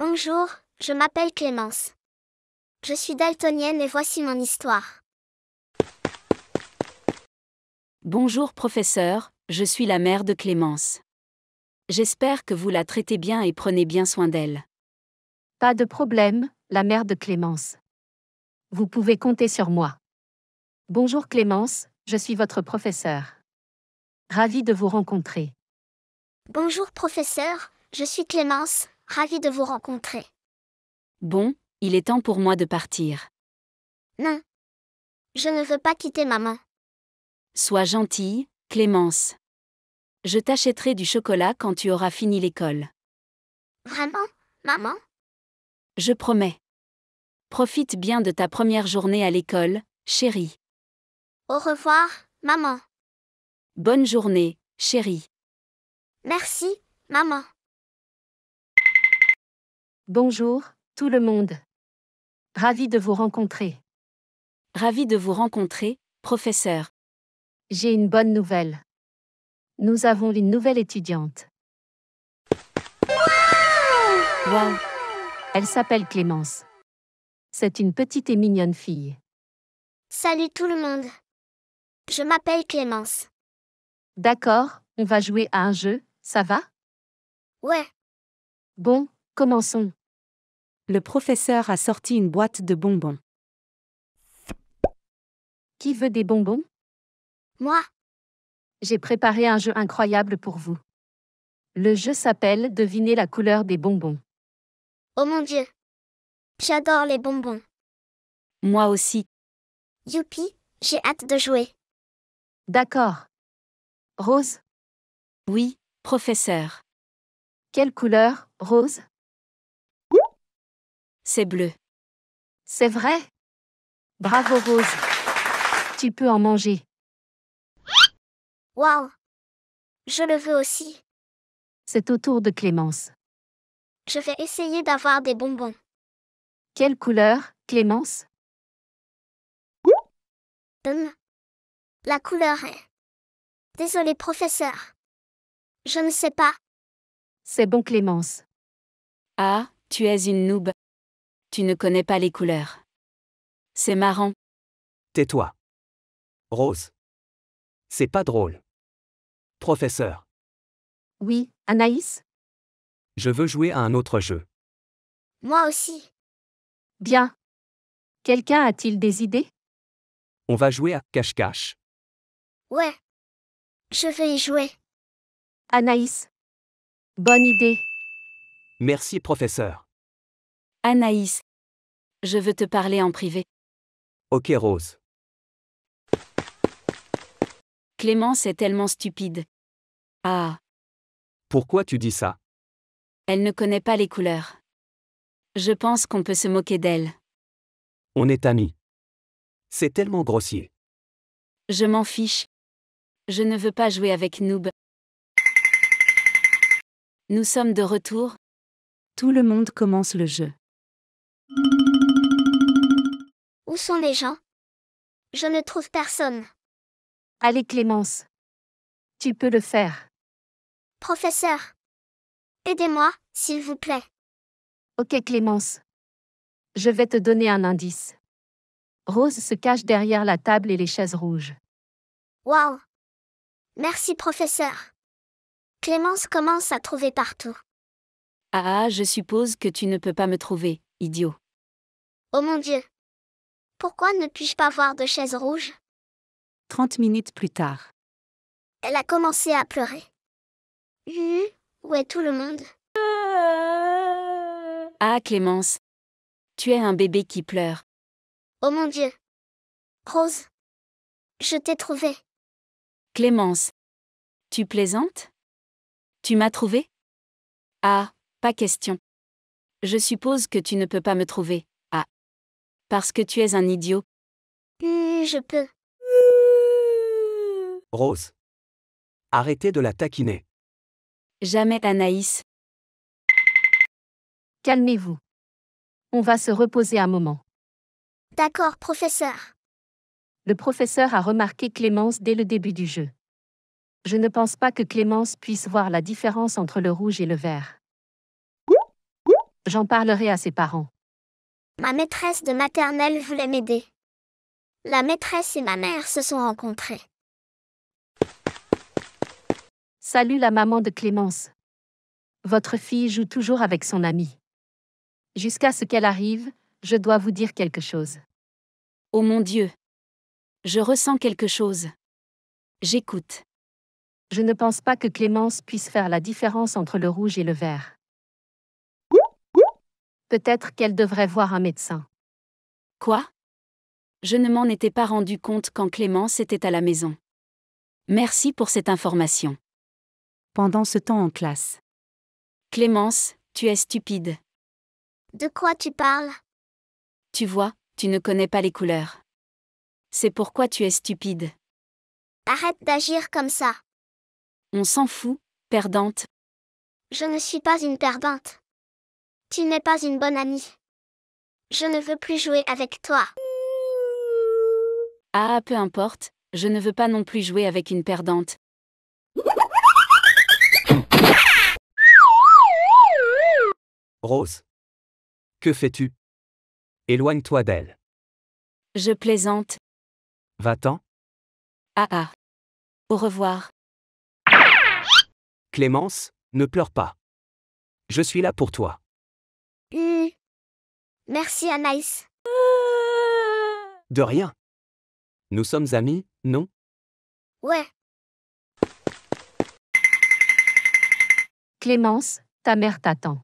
Bonjour, je m'appelle Clémence. Je suis daltonienne et voici mon histoire. Bonjour professeur, je suis la mère de Clémence. J'espère que vous la traitez bien et prenez bien soin d'elle. Pas de problème, la mère de Clémence. Vous pouvez compter sur moi. Bonjour Clémence, je suis votre professeur. Ravi de vous rencontrer. Bonjour professeur, je suis Clémence, ravi de vous rencontrer. Bon, il est temps pour moi de partir. Non. Je ne veux pas quitter maman. Sois gentille, Clémence. Je t'achèterai du chocolat quand tu auras fini l'école. Vraiment, maman Je promets. Profite bien de ta première journée à l'école, chérie. Au revoir, maman. Bonne journée, chérie. Merci, maman. Bonjour, tout le monde. Ravi de vous rencontrer. Ravi de vous rencontrer, professeur. J'ai une bonne nouvelle. Nous avons une nouvelle étudiante. Elle s'appelle Clémence. C'est une petite et mignonne fille. Salut tout le monde. Je m'appelle Clémence. D'accord, on va jouer à un jeu, ça va Ouais. Bon, commençons. Le professeur a sorti une boîte de bonbons. Qui veut des bonbons Moi J'ai préparé un jeu incroyable pour vous. Le jeu s'appelle Devinez la couleur des bonbons. Oh mon Dieu J'adore les bonbons. Moi aussi. Youpi, j'ai hâte de jouer. D'accord. Rose Oui, professeur. Quelle couleur, Rose c'est bleu. C'est vrai Bravo Rose. Tu peux en manger. Waouh Je le veux aussi. C'est au tour de Clémence. Je vais essayer d'avoir des bonbons. Quelle couleur, Clémence La couleur est... Désolé, professeur. Je ne sais pas. C'est bon, Clémence. Ah, tu es une noob. Tu ne connais pas les couleurs. C'est marrant. Tais-toi. Rose. C'est pas drôle. Professeur. Oui, Anaïs Je veux jouer à un autre jeu. Moi aussi. Bien. Quelqu'un a-t-il des idées On va jouer à cache-cache. Ouais. Je vais y jouer. Anaïs. Bonne idée. Merci, professeur. Anaïs. Je veux te parler en privé. Ok Rose. Clémence est tellement stupide. Ah. Pourquoi tu dis ça Elle ne connaît pas les couleurs. Je pense qu'on peut se moquer d'elle. On est amis. C'est tellement grossier. Je m'en fiche. Je ne veux pas jouer avec Noob. Nous sommes de retour. Tout le monde commence le jeu. Où sont les gens Je ne trouve personne. Allez Clémence. Tu peux le faire. Professeur. Aidez-moi, s'il vous plaît. Ok Clémence. Je vais te donner un indice. Rose se cache derrière la table et les chaises rouges. Wow. Merci professeur. Clémence commence à trouver partout. Ah, ah, je suppose que tu ne peux pas me trouver idiot. Oh mon Dieu Pourquoi ne puis-je pas voir de chaise rouge Trente minutes plus tard. Elle a commencé à pleurer. Hum, où est tout le monde Ah Clémence Tu es un bébé qui pleure. Oh mon Dieu Rose Je t'ai trouvée. Clémence Tu plaisantes Tu m'as trouvée Ah, pas question. Je suppose que tu ne peux pas me trouver. Ah. Parce que tu es un idiot. Hmm, je peux. Rose. Arrêtez de la taquiner. Jamais Anaïs. Calmez-vous. On va se reposer un moment. D'accord, professeur. Le professeur a remarqué Clémence dès le début du jeu. Je ne pense pas que Clémence puisse voir la différence entre le rouge et le vert. J'en parlerai à ses parents. Ma maîtresse de maternelle voulait m'aider. La maîtresse et ma mère se sont rencontrées. Salut la maman de Clémence. Votre fille joue toujours avec son amie. Jusqu'à ce qu'elle arrive, je dois vous dire quelque chose. Oh mon Dieu. Je ressens quelque chose. J'écoute. Je ne pense pas que Clémence puisse faire la différence entre le rouge et le vert peut-être qu'elle devrait voir un médecin. Quoi Je ne m'en étais pas rendu compte quand Clémence était à la maison. Merci pour cette information. Pendant ce temps en classe. Clémence, tu es stupide. De quoi tu parles Tu vois, tu ne connais pas les couleurs. C'est pourquoi tu es stupide. Arrête d'agir comme ça. On s'en fout, perdante. Je ne suis pas une perdante. Tu n'es pas une bonne amie. Je ne veux plus jouer avec toi. Ah, peu importe, je ne veux pas non plus jouer avec une perdante. Rose Que fais-tu Éloigne-toi d'elle. Je plaisante. Va-t'en Ah ah. Au revoir. Clémence, ne pleure pas. Je suis là pour toi. Merci Anaïs. De rien. Nous sommes amis, non Ouais. Clémence, ta mère t'attend.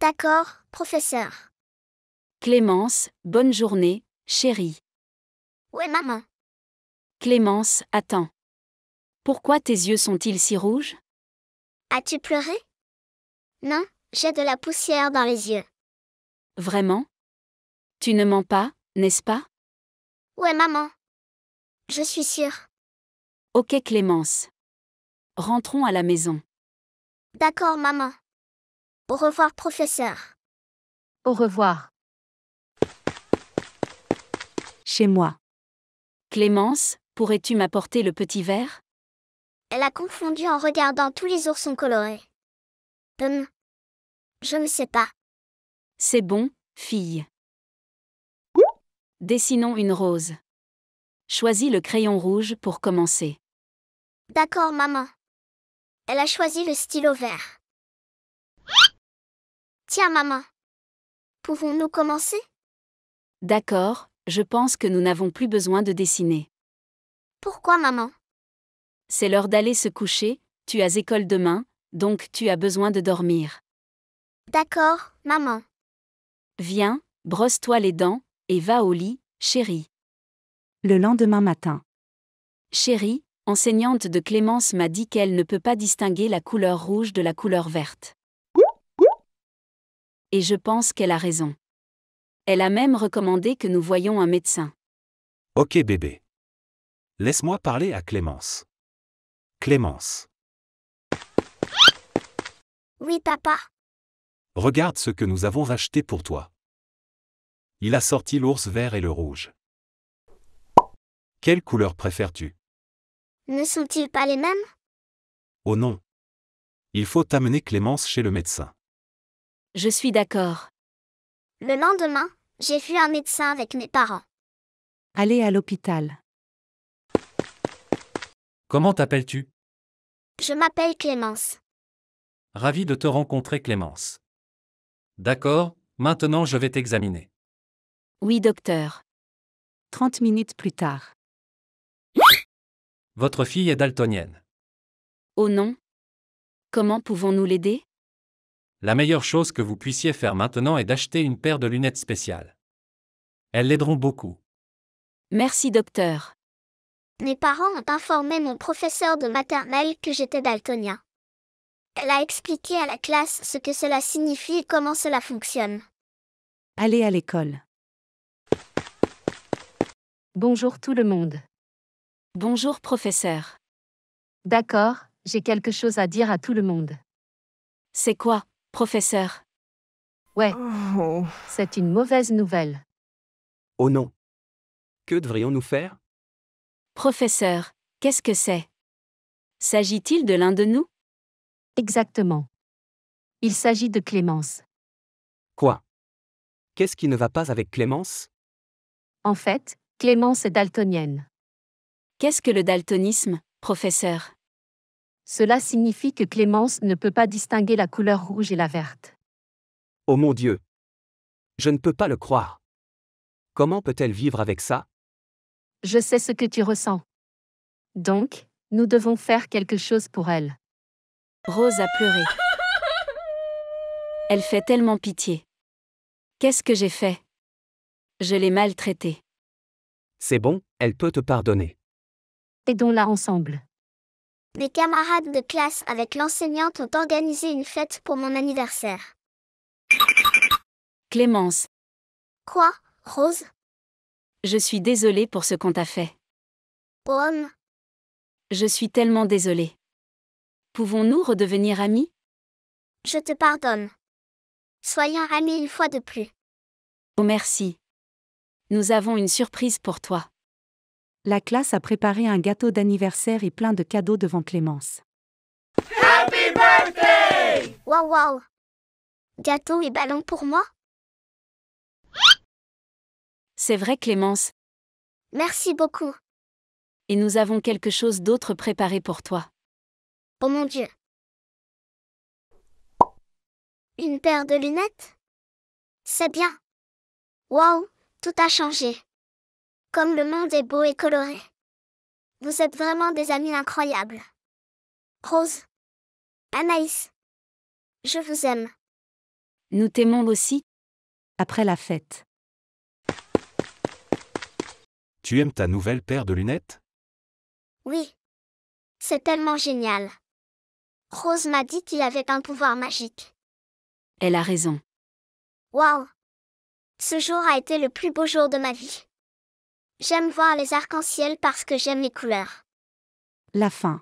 D'accord, professeur. Clémence, bonne journée, chérie. Ouais, maman. Clémence, attends. Pourquoi tes yeux sont-ils si rouges As-tu pleuré Non, j'ai de la poussière dans les yeux. Vraiment Tu ne mens pas, n'est-ce pas Ouais, maman. Je suis sûre. Ok, Clémence. Rentrons à la maison. D'accord, maman. Au revoir, professeur. Au revoir. Chez moi. Clémence, pourrais-tu m'apporter le petit verre Elle a confondu en regardant tous les oursons colorés. Hum. Je ne sais pas. C'est bon, fille. Dessinons une rose. Choisis le crayon rouge pour commencer. D'accord, maman. Elle a choisi le stylo vert. Tiens, maman. Pouvons-nous commencer D'accord, je pense que nous n'avons plus besoin de dessiner. Pourquoi, maman C'est l'heure d'aller se coucher, tu as école demain, donc tu as besoin de dormir. D'accord, maman. Viens, brosse-toi les dents, et va au lit, chérie. Le lendemain matin. Chérie, enseignante de Clémence m'a dit qu'elle ne peut pas distinguer la couleur rouge de la couleur verte. Et je pense qu'elle a raison. Elle a même recommandé que nous voyions un médecin. Ok bébé. Laisse-moi parler à Clémence. Clémence. Oui papa. Regarde ce que nous avons racheté pour toi. Il a sorti l'ours vert et le rouge. Quelle couleur préfères-tu Ne sont-ils pas les mêmes Oh non. Il faut amener Clémence chez le médecin. Je suis d'accord. Le lendemain, j'ai vu un médecin avec mes parents. Allez à l'hôpital. Comment t'appelles-tu Je m'appelle Clémence. Ravi de te rencontrer Clémence. D'accord, maintenant je vais t'examiner. Oui, docteur. 30 minutes plus tard. Votre fille est daltonienne. Oh non Comment pouvons-nous l'aider La meilleure chose que vous puissiez faire maintenant est d'acheter une paire de lunettes spéciales. Elles l'aideront beaucoup. Merci, docteur. Mes parents ont informé mon professeur de maternelle que j'étais daltonien. Elle a expliqué à la classe ce que cela signifie et comment cela fonctionne. Allez à l'école. Bonjour tout le monde. Bonjour professeur. D'accord, j'ai quelque chose à dire à tout le monde. C'est quoi, professeur Ouais, oh. c'est une mauvaise nouvelle. Oh non. Que devrions-nous faire Professeur, qu'est-ce que c'est S'agit-il de l'un de nous Exactement. Il s'agit de Clémence. Quoi Qu'est-ce qui ne va pas avec Clémence En fait, Clémence est daltonienne. Qu'est-ce que le daltonisme, professeur Cela signifie que Clémence ne peut pas distinguer la couleur rouge et la verte. Oh mon Dieu Je ne peux pas le croire. Comment peut-elle vivre avec ça Je sais ce que tu ressens. Donc, nous devons faire quelque chose pour elle. Rose a pleuré. Elle fait tellement pitié. Qu'est-ce que j'ai fait Je l'ai maltraitée. C'est bon, elle peut te pardonner. Aidons-la ensemble. Mes camarades de classe avec l'enseignante ont organisé une fête pour mon anniversaire. Clémence. Quoi, Rose Je suis désolée pour ce qu'on t'a fait. Je suis tellement désolée. Pouvons-nous redevenir amis Je te pardonne. Soyons amis une fois de plus. Oh merci nous avons une surprise pour toi. La classe a préparé un gâteau d'anniversaire et plein de cadeaux devant Clémence. Happy birthday! Wow, Gâteau et ballon pour moi? C'est vrai, Clémence. Merci beaucoup. Et nous avons quelque chose d'autre préparé pour toi. Oh mon Dieu! Une paire de lunettes? C'est bien. Waouh tout a changé. Comme le monde est beau et coloré. Vous êtes vraiment des amis incroyables. Rose. Anaïs. Je vous aime. Nous t'aimons aussi. Après la fête. Tu aimes ta nouvelle paire de lunettes Oui. C'est tellement génial. Rose m'a dit qu'il avait un pouvoir magique. Elle a raison. Waouh ce jour a été le plus beau jour de ma vie. J'aime voir les arcs-en-ciel parce que j'aime les couleurs. La fin.